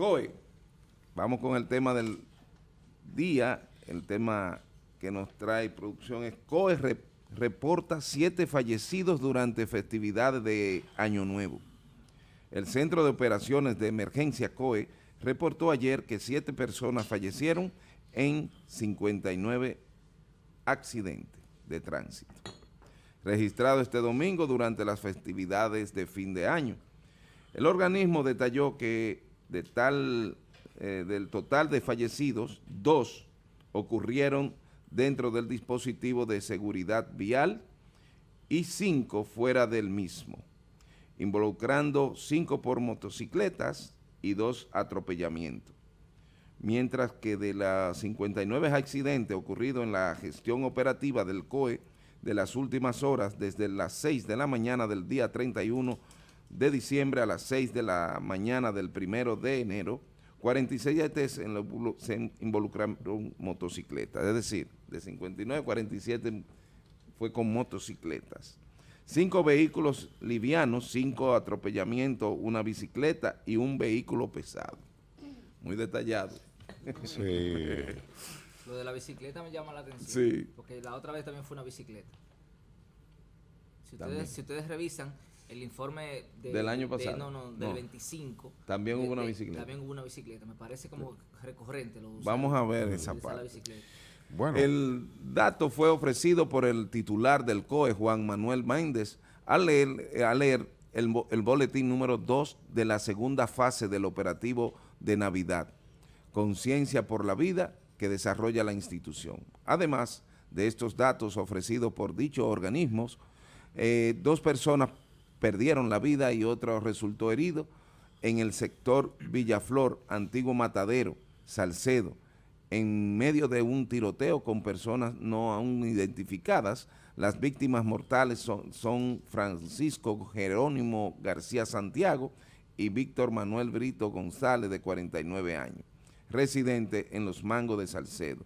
COE. Vamos con el tema del día. El tema que nos trae producción es COE reporta siete fallecidos durante festividades de Año Nuevo. El Centro de Operaciones de Emergencia COE reportó ayer que siete personas fallecieron en 59 accidentes de tránsito. Registrado este domingo durante las festividades de fin de año. El organismo detalló que tal, eh, del total de fallecidos, dos ocurrieron dentro del dispositivo de seguridad vial y cinco fuera del mismo, involucrando cinco por motocicletas y dos atropellamiento. Mientras que de los 59 accidentes ocurridos en la gestión operativa del COE de las últimas horas, desde las 6 de la mañana del día 31, de diciembre a las 6 de la mañana del primero de enero, 46 ATs e en se involucraron motocicletas, es decir, de 59 a 47 fue con motocicletas. Cinco vehículos livianos, cinco atropellamientos, una bicicleta y un vehículo pesado. Muy detallado. Sí. Lo de la bicicleta me llama la atención. Sí. Porque la otra vez también fue una bicicleta. si ustedes revisan, el informe del año pasado. no, no, del 25. También hubo eh, una eh, bicicleta. También hubo una bicicleta. Me parece como recurrente. Vamos a ver esa parte. Bueno. El dato fue ofrecido por el titular del COE, Juan Manuel Méndez, al leer, eh, el, boletín número 2 de la segunda fase del operativo de Navidad, Conciencia por la Vida, que desarrolla la institución. Además de estos datos ofrecidos por dichos organismos, dos personas perdieron la vida y otro resultó herido en el sector Villaflor, antiguo matadero, Salcedo, en medio de un tiroteo con personas no aún identificadas. Las víctimas mortales son, Francisco Jerónimo García Santiago y Víctor Manuel Brito González, de 49 años, residente en Los Mangos de Salcedo.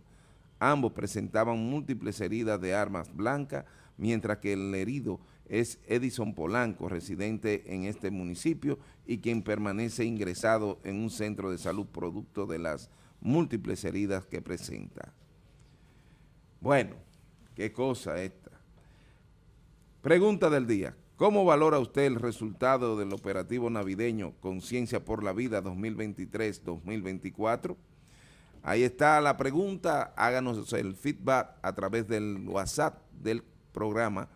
Ambos presentaban múltiples heridas de armas blancas, mientras que el herido es Edison Polanco, residente en este municipio y quien permanece ingresado en un centro de salud producto de las múltiples heridas que presenta. Bueno, qué cosa esta. Pregunta del día. ¿Cómo valora usted el resultado del operativo navideño Conciencia por la Vida 2023-2024? Ahí está la pregunta. Háganos el feedback a través del WhatsApp del programa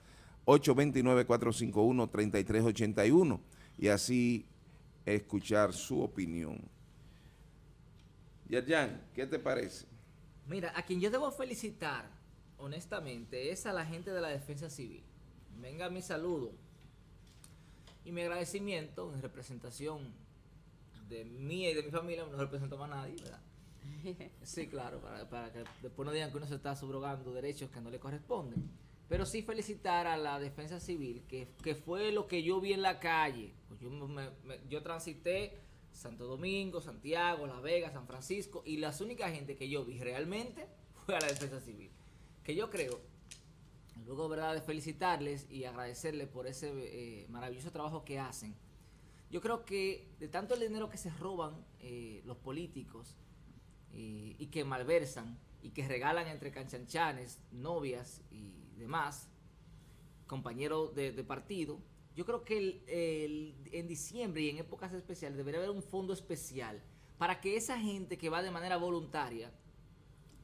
829-451-3381 y así escuchar su opinión. Yerjan, ¿qué te parece? Mira, a quien yo debo felicitar, honestamente, es a la gente de la defensa civil. Venga mi saludo y mi agradecimiento en representación de mí y de mi familia, no represento a nadie, ¿verdad? Sí, claro, para que después no digan que uno se está subrogando derechos que no le corresponden. Pero sí felicitar a la defensa civil, que, fue lo que yo vi en la calle. Pues yo, transité Santo Domingo, Santiago, Las Vegas, San Francisco, y las únicas gente que yo vi realmente fue a la defensa civil. Que yo creo, luego verdad de felicitarles y agradecerles por ese eh, maravilloso trabajo que hacen, yo creo que de tanto el dinero que se roban eh, los políticos eh, y que malversan y que regalan entre canchanchanes, novias y demás, compañeros de, partido, yo creo que en diciembre y en épocas especiales debería haber un fondo especial para que esa gente que va de manera voluntaria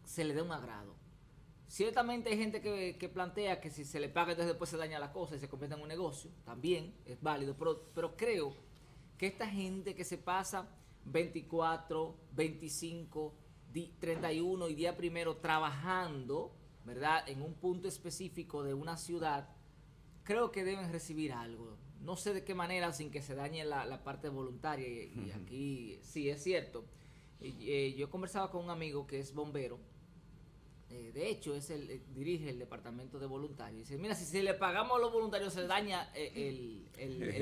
se le dé un agrado. Ciertamente hay gente que, plantea que si se le paga entonces después se daña la cosa y se convierte en un negocio. También es válido, pero, pero creo que esta gente que se pasa 24, 25, 31 y día primero trabajando, ¿verdad? En un punto específico de una ciudad, creo que deben recibir algo. No sé de qué manera sin que se dañe la, parte voluntaria. Y, aquí sí es cierto. Y, he eh, yo conversaba con un amigo que es bombero. Eh, de hecho, es el, eh, dirige el departamento de voluntarios. Dice, mira, si, le pagamos a los voluntarios se daña el,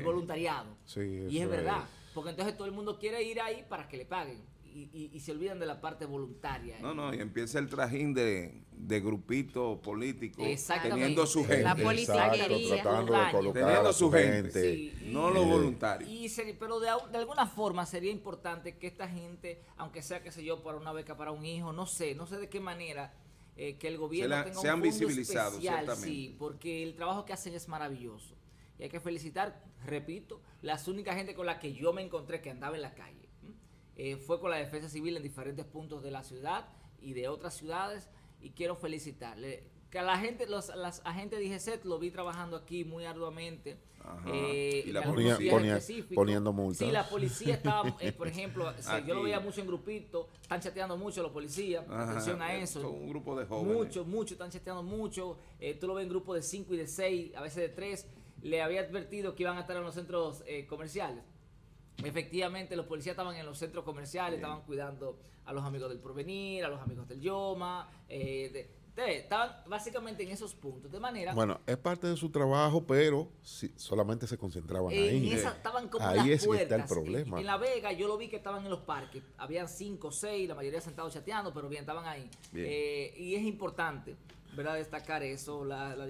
voluntariado. y es verdad. Porque entonces todo el mundo quiere ir ahí para que le paguen y, y, se olvidan de la parte voluntaria. No, no, y empieza el trajín de, de grupito político teniendo su gente. La politiquería. Teniendo su gente, no los eh, voluntarios. Y pero de, alguna forma sería importante que esta gente, aunque sea, qué sé yo, para una beca, para un hijo, no sé, no sé de qué manera, eh, que el gobierno sean tenga se visibilizado, sí, porque el trabajo que hacen es maravilloso. Y hay que felicitar, repito, las únicas gente con la que yo me encontré que andaba en la calle eh, fue con la defensa civil en diferentes puntos de la ciudad y de otras ciudades y quiero felicitarle. Que a la gente, los, las agentes de IGCET lo vi trabajando aquí muy arduamente. Eh, y la poniendo multas. Sí, la policía estaba, eh, por ejemplo, yo lo veía mucho en grupito, están chateando mucho los policías, atención a eso. Son un grupo de jóvenes. Muchos, mucho, están chateando mucho. tú lo ves en grupos de 5 y de 6, a veces de 3. Le había advertido que iban a estar en los centros comerciales Efectivamente, los policías estaban en los centros comerciales, estaban cuidando a los amigos del Provenir, a los amigos del Yoma, eh, de, Estaban básicamente en esos puntos, Bueno, es parte de su trabajo, pero solamente se concentraban ahí. ahí es puertas. está el problema. En, La Vega yo lo vi que estaban en los parques. Habían cinco, seis, la mayoría sentados chateando, pero bien, estaban ahí. Eh, y es importante, ¿verdad? Destacar eso. La, la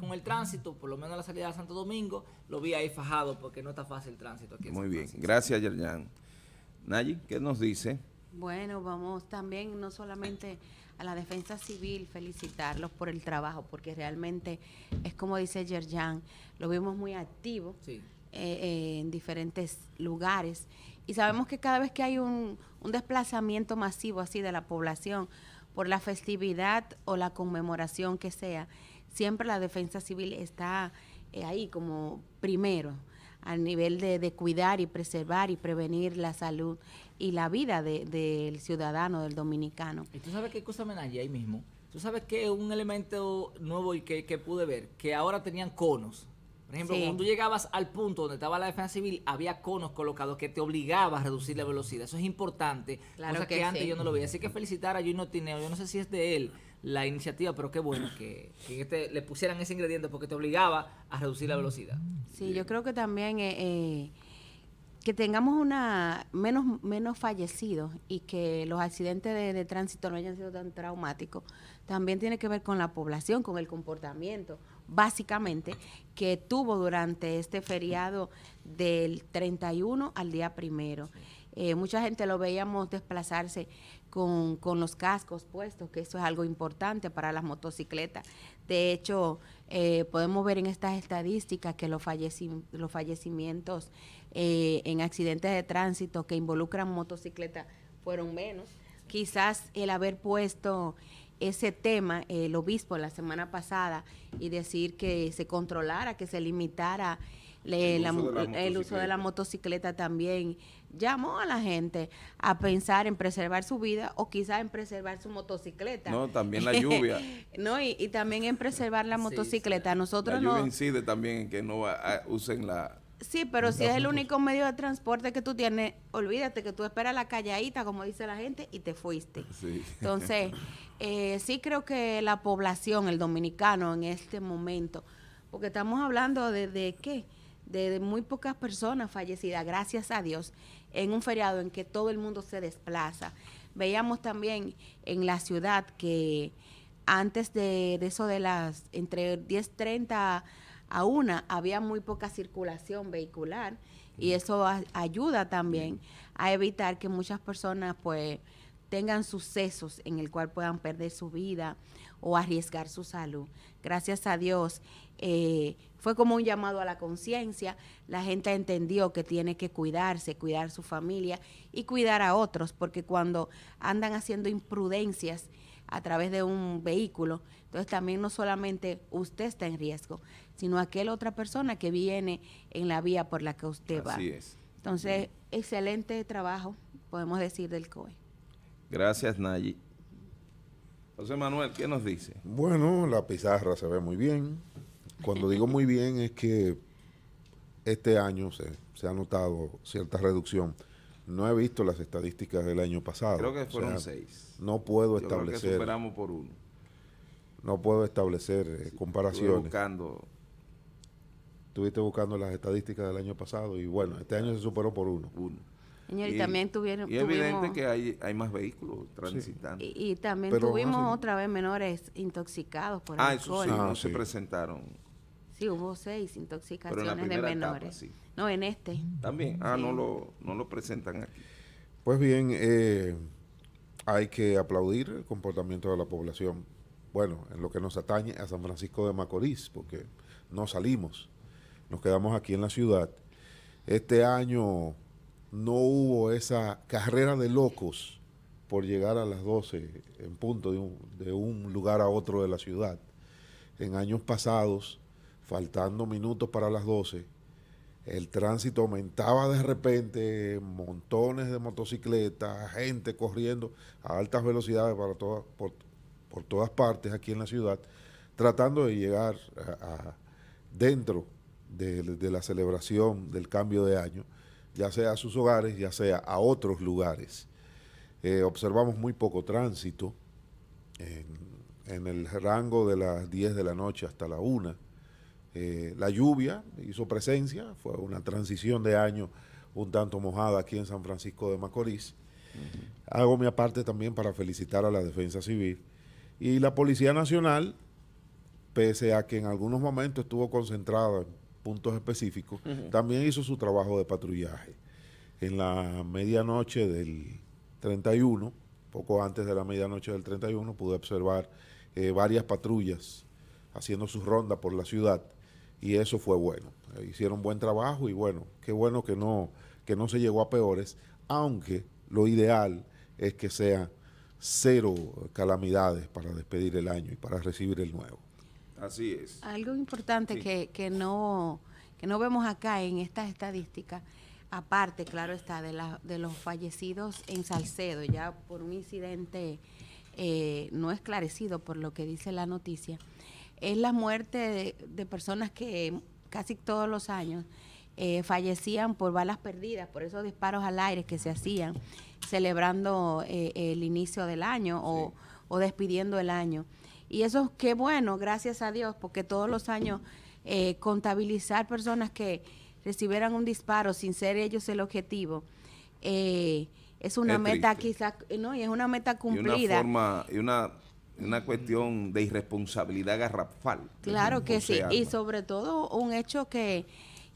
con el tránsito, por lo menos la salida de Santo Domingo, lo vi ahí fajado porque no está fácil el tránsito aquí. Muy bien, gracias Yerjan. Nayi, ¿qué nos dice? Bueno, vamos también, no solamente a la defensa civil, felicitarlos por el trabajo, porque realmente es como dice Yerjan, lo vimos muy activo eh, eh, en diferentes lugares. Y sabemos que cada vez que hay un, un desplazamiento masivo así de la población por la festividad o la conmemoración que sea, siempre la defensa civil está eh, ahí como primero al nivel de, cuidar y preservar y prevenir la salud y la vida del ciudadano, del dominicano. ¿Y tú sabes qué cosa me ahí mismo? ¿Tú sabes que un elemento nuevo y que, que pude ver? Que ahora tenían conos. Por ejemplo, cuando tú llegabas al punto donde estaba la defensa civil, había conos colocados que te obligaba a reducir la velocidad. Eso es importante, claro que, antes yo no lo veía. Así que felicitar a Juno Tineo, yo no sé si es de él, la iniciativa, pero qué bueno que, este, le pusieran ese ingrediente porque te obligaba a reducir la velocidad. Sí, yo creo que también eh, eh, que tengamos una menos menos fallecidos y que los accidentes de, tránsito no hayan sido tan traumáticos, también tiene que ver con la población, con el comportamiento, básicamente, que tuvo durante este feriado del 31 al día primero. Eh, mucha gente lo veíamos desplazarse con, los cascos puestos, que eso es algo importante para las motocicletas. De hecho, eh, podemos ver en estas estadísticas que los, los fallecimientos eh, en accidentes de tránsito que involucran motocicletas fueron menos. Quizás el haber puesto ese tema el obispo la semana pasada y decir que se controlara, que se limitara el, uso de la motocicleta también llamó a la gente a pensar en preservar su vida o quizás en preservar su motocicleta. No, también la lluvia. no, y, también en preservar la motocicleta. Nosotros la lluvia incide también en que no usen la... Sí, pero si es el único medio de transporte que tú tienes, olvídate que tú esperas la calladita, como dice la gente, y te fuiste. Entonces, eh, sí creo que la población, el dominicano en este momento, porque estamos hablando de, de qué? de, muy pocas personas fallecidas, gracias a Dios, en un feriado en que todo el mundo se desplaza. Veíamos también en la ciudad que antes de, eso de las, entre 10.30 a una había muy poca circulación vehicular y eso ayuda también a evitar que muchas personas pues tengan sucesos en el cual puedan perder su vida o arriesgar su salud. Gracias a Dios, eh, fue como un llamado a la conciencia, la gente entendió que tiene que cuidarse, cuidar su familia y cuidar a otros, porque cuando andan haciendo imprudencias a través de un vehículo, entonces también no solamente usted está en riesgo, sino aquella otra persona que viene en la vía por la que usted Así va. Es. Entonces, excelente trabajo, podemos decir, del COE. Gracias, Nayi. José Manuel, ¿qué nos dice? Bueno, la pizarra se ve muy bien. Cuando digo muy bien es que este año se, ha notado cierta reducción. No he visto las estadísticas del año pasado. Creo que fueron seis. No puedo establecer. Creo que superamos por uno. No puedo establecer comparación. Eh, comparaciones. buscando. Estuviste buscando las estadísticas del año pasado y bueno, este año se superó por uno. Uno y, también tuvieron... Y es evidente que hay, más vehículos transitando. Y, también tuvimos otra vez menores intoxicados por ah, alcohol. Eso sí, no ah, se presentaron. Sí, hubo seis intoxicaciones de menores. no, en este. También. Ah, no, lo, no lo presentan aquí. Pues bien, eh, hay que aplaudir el comportamiento de la población. Bueno, en lo que nos atañe a San Francisco de Macorís, porque no salimos, nos quedamos aquí en la ciudad. Este año no hubo esa carrera de locos por llegar a las 12 en punto de un, lugar a otro de la ciudad. En años pasados, faltando minutos para las 12, el tránsito aumentaba de repente, montones de motocicletas, gente corriendo a altas velocidades para por, todas partes aquí en la ciudad, tratando de llegar dentro de, la celebración del cambio de año ya sea a sus hogares, ya sea a otros lugares. Eh, observamos muy poco tránsito en, el rango de las 10 de la noche hasta la 1. Eh, la lluvia hizo presencia, fue una transición de año un tanto mojada aquí en San Francisco de Macorís. Hago mi aparte también para felicitar a la Defensa Civil y la Policía Nacional, pese a que en algunos momentos estuvo concentrada en puntos específicos, también hizo su trabajo de patrullaje. En la medianoche del 31, poco antes de la medianoche del 31, pude observar eh, varias patrullas haciendo sus rondas por la ciudad y eso fue bueno. Eh, hicieron buen trabajo y bueno, qué bueno que no, que no se llegó a peores, aunque lo ideal es que sea cero calamidades para despedir el año y para recibir el nuevo. Así es. Algo importante que, no, vemos acá en estas estadísticas, aparte, claro está, de, la, de los fallecidos en Salcedo, ya por un incidente eh, no esclarecido por lo que dice la noticia, es la muerte de, personas que casi todos los años eh, fallecían por balas perdidas, por esos disparos al aire que se hacían celebrando eh, el inicio del año o despidiendo el año. Y eso qué bueno, gracias a Dios, porque todos los años eh, contabilizar personas que recibieran un disparo sin ser ellos el objetivo. Eh, es una meta quizás, no, y es una meta cumplida. Y una forma, y una, cuestión de irresponsabilidad garrafal. Claro que, sí, y sobre todo un hecho que,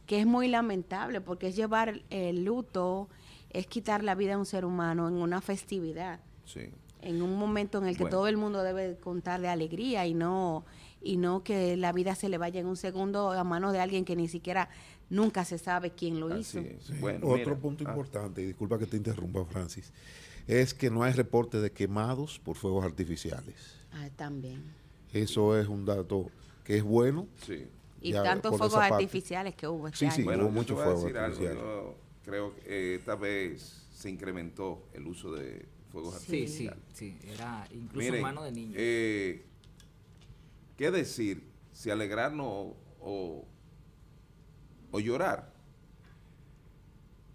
que es muy lamentable, porque es llevar el luto, es quitar la vida a un ser humano en una festividad. Sí en un momento en el que todo el mundo debe contar de alegría y no y no que la vida se le vaya en un segundo a manos de alguien que ni siquiera nunca se sabe quién lo hizo. Bueno, Otro punto ah. importante, y disculpa que te interrumpa Francis, es que no hay reporte de quemados por fuegos artificiales. Ah, también. Eso es un dato que es bueno. Sí. Y tantos fuegos artificiales que hubo. Este sí, sí, hubo muchos fuegos artificiales. creo que esta vez se incrementó el uso de Sí, sí, sí, era incluso de niño. Eh, ¿Qué decir? Si alegrarnos o llorar.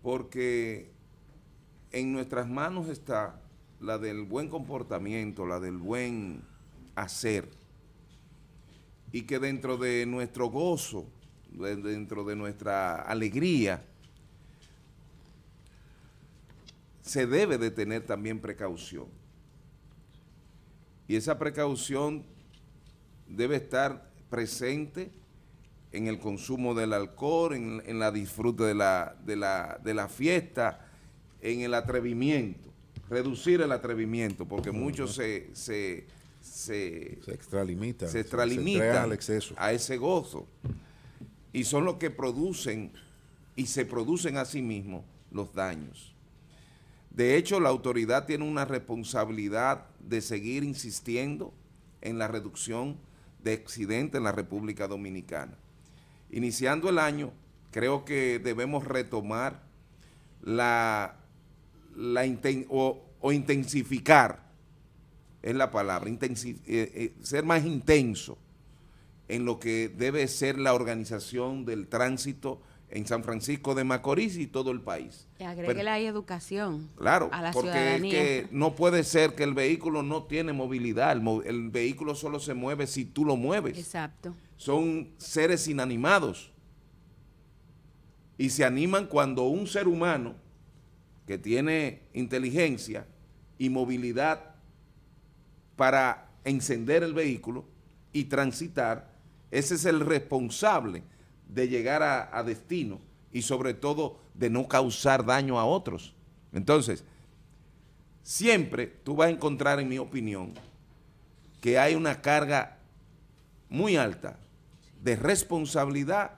Porque en nuestras manos está la del buen comportamiento, la del buen hacer. Y que dentro de nuestro gozo, dentro de nuestra alegría, se debe de tener también precaución. Y esa precaución debe estar presente en el consumo del alcohol, en, la disfrute de la, de, la, de la, fiesta, en el atrevimiento, reducir el atrevimiento, porque muchos se, se, se, se extralimitan, se a ese gozo. Y son los que producen y se producen a sí mismos los daños. De hecho, la autoridad tiene una responsabilidad de seguir insistiendo en la reducción de accidentes en la República Dominicana. Iniciando el año, creo que debemos retomar la, o, intensificar, es la palabra, eh, eh, ser más intenso en lo que debe ser la organización del tránsito en San Francisco de Macorís y todo el país. Que agréguele ahí educación. Claro, porque Es que no puede ser que el vehículo no tiene movilidad, el, vehículo solo se mueve si tú lo mueves. Exacto. Son seres inanimados y se animan cuando un ser humano que tiene inteligencia y movilidad para encender el vehículo y transitar, ese es el responsable de llegar a, destino y sobre todo de no causar daño a otros. Entonces, siempre tú vas a encontrar, en mi opinión, que hay una carga muy alta de responsabilidad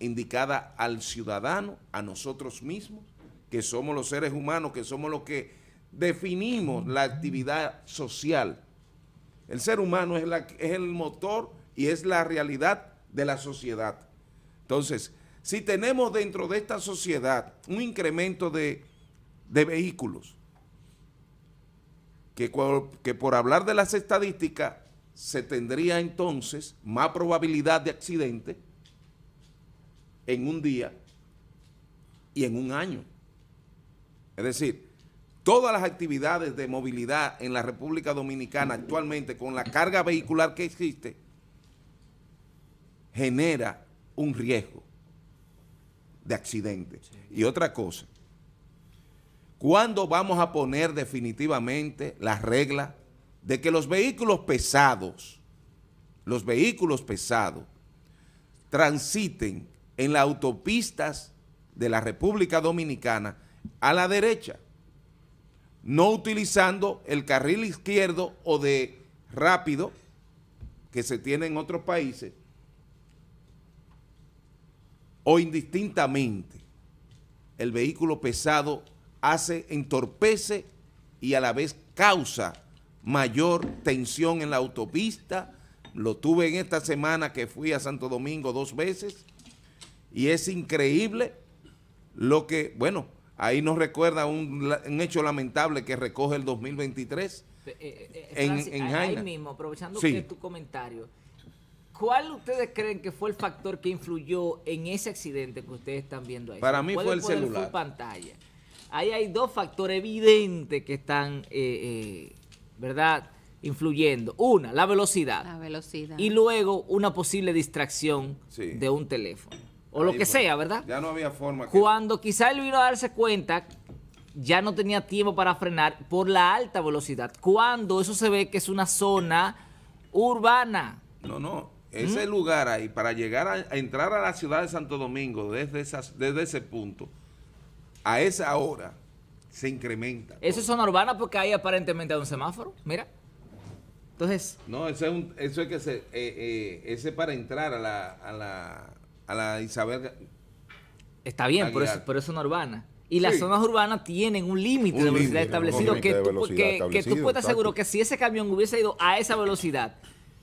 indicada al ciudadano, a nosotros mismos, que somos los seres humanos, que somos los que definimos la actividad social. El ser humano es, la, es el motor y es la realidad de la sociedad. Entonces, si tenemos dentro de esta sociedad un incremento de, vehículos, que, que por hablar de las estadísticas se tendría entonces más probabilidad de accidente en un día y en un año. Es decir, todas las actividades de movilidad en la República Dominicana actualmente con la carga vehicular que existe genera un riesgo de accidente. Y otra cosa, ¿cuándo vamos a poner definitivamente la regla de que los vehículos pesados, los vehículos pesados, transiten en las autopistas de la República Dominicana a la derecha, no utilizando el carril izquierdo o de rápido que se tiene en otros países, o indistintamente el vehículo pesado hace, entorpece y a la vez causa mayor tensión en la autopista. Lo tuve en esta semana que fui a Santo Domingo dos veces y es increíble lo que, bueno, ahí nos recuerda un, hecho lamentable que recoge el 2023 eh, eh, eh, en, ahí mismo, aprovechando tu comentario, ¿Cuál ustedes creen que fue el factor que influyó en ese accidente que ustedes están viendo ahí? Para mí fue el celular. pantalla? Ahí hay dos factores evidentes que están, eh, eh, ¿verdad?, influyendo. Una, la velocidad. La velocidad. Y luego una posible distracción de un teléfono. O lo que sea, ¿verdad? Ya no había forma. Cuando quizá él vino a darse cuenta ya no tenía tiempo para frenar por la alta velocidad. Cuando eso se ve que es una zona urbana. No, no. Ese lugar ahí, para llegar a, entrar a la ciudad de Santo Domingo desde, desde ese punto, a esa hora, se incrementa. Eso es zona urbana porque ahí aparentemente hay un semáforo, mira. Entonces... No, eso es, eso es que eh, eh, ese para entrar a la, Isabel... Está bien, pero es, pero es zona urbana. Y las zonas urbanas tienen un límite de velocidad establecido que, tú, puedes asegurar que si ese camión hubiese ido a esa velocidad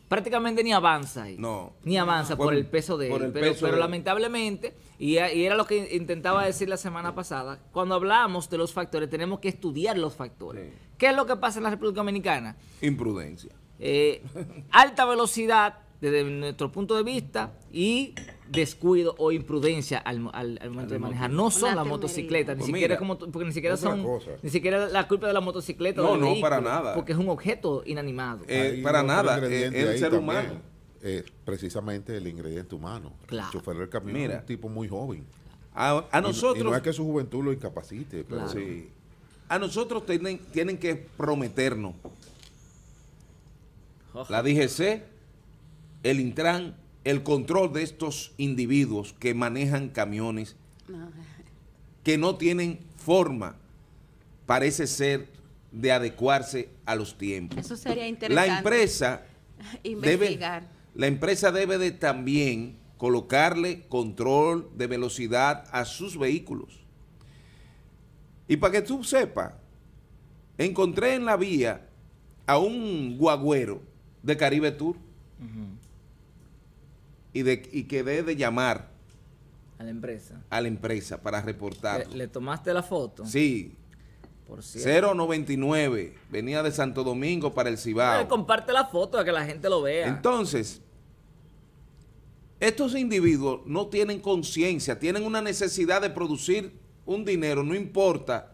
prácticamente ni avanza ahí. No. Ni avanza por, el peso de él. pero, lamentablemente, y, era lo que intentaba decir la semana pasada, cuando hablamos de los factores, tenemos que estudiar los factores. ¿Qué es lo que pasa en la República Dominicana? Imprudencia. Eh, alta velocidad desde nuestro punto de vista y descuido o imprudencia al, momento de manejar. No son las motocicletas, ni pues siquiera porque ni siquiera son ni siquiera la culpa de la motocicleta. No, no, para nada. Porque es un objeto inanimado. Eh, para nada, eh, el, ser humano. precisamente el ingrediente humano. El chofer del camino Mira, un tipo muy joven. A, nosotros. Y, no es que su juventud lo incapacite, pero. Sí. A nosotros tienen, tienen que prometernos. La DGC, el Intran, el control de estos individuos que manejan camiones que no tienen forma, parece ser, de adecuarse a los tiempos. Eso sería interesante. La empresa Debe, la empresa debe de también colocarle control de velocidad a sus vehículos. Y para que tú sepas, encontré en la vía a un guagüero de Caribe Tour y, que debe de llamar. A la empresa. A la empresa para reportar. ¿Le, tomaste la foto? Sí. Por cierto. 099. Venía de Santo Domingo para el Cibao. comparte la foto para que la gente lo vea. Entonces, estos individuos no tienen conciencia, tienen una necesidad de producir un dinero, no importa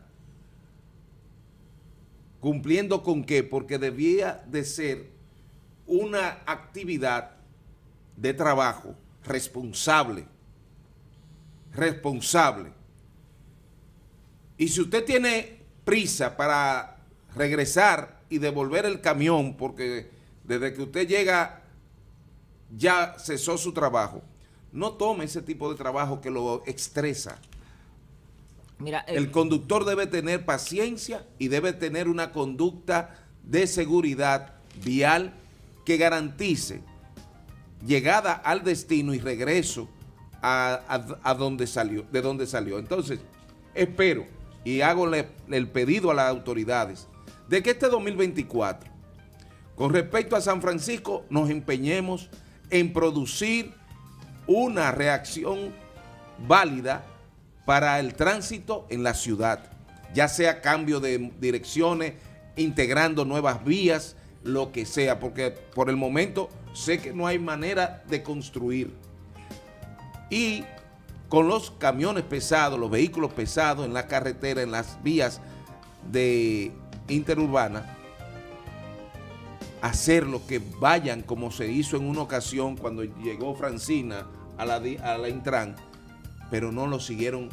cumpliendo con qué, porque debía de ser una actividad de trabajo responsable, responsable. Y si usted tiene prisa para regresar y devolver el camión, porque desde que usted llega ya cesó su trabajo, no tome ese tipo de trabajo que lo estresa. Mira, el conductor debe tener paciencia y debe tener una conducta de seguridad vial que garantice llegada al destino y regreso a, donde salió, de donde salió. Entonces, espero y hago el pedido a las autoridades de que este 2024, con respecto a San Francisco, nos empeñemos en producir una reacción válida para el tránsito en la ciudad, ya sea cambio de direcciones, integrando nuevas vías, lo que sea, porque por el momento sé que no hay manera de construir. Y con los camiones pesados, los vehículos pesados en la carretera, en las vías de interurbana, hacerlo que vayan como se hizo en una ocasión cuando llegó Francina a la, a la Intran, pero no lo siguieron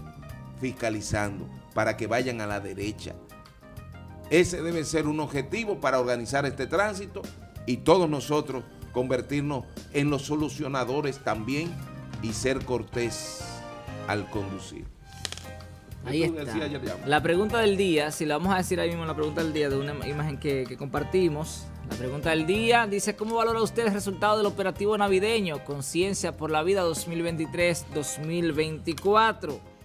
fiscalizando para que vayan a la derecha. Ese debe ser un objetivo para organizar este tránsito y todos nosotros convertirnos en los solucionadores también y ser cortés al conducir. Ahí está. La pregunta del día, si la vamos a decir ahí mismo, la pregunta del día de una imagen que, que compartimos. La pregunta del día dice, ¿cómo valora usted el resultado del operativo navideño Conciencia por la Vida 2023-2024?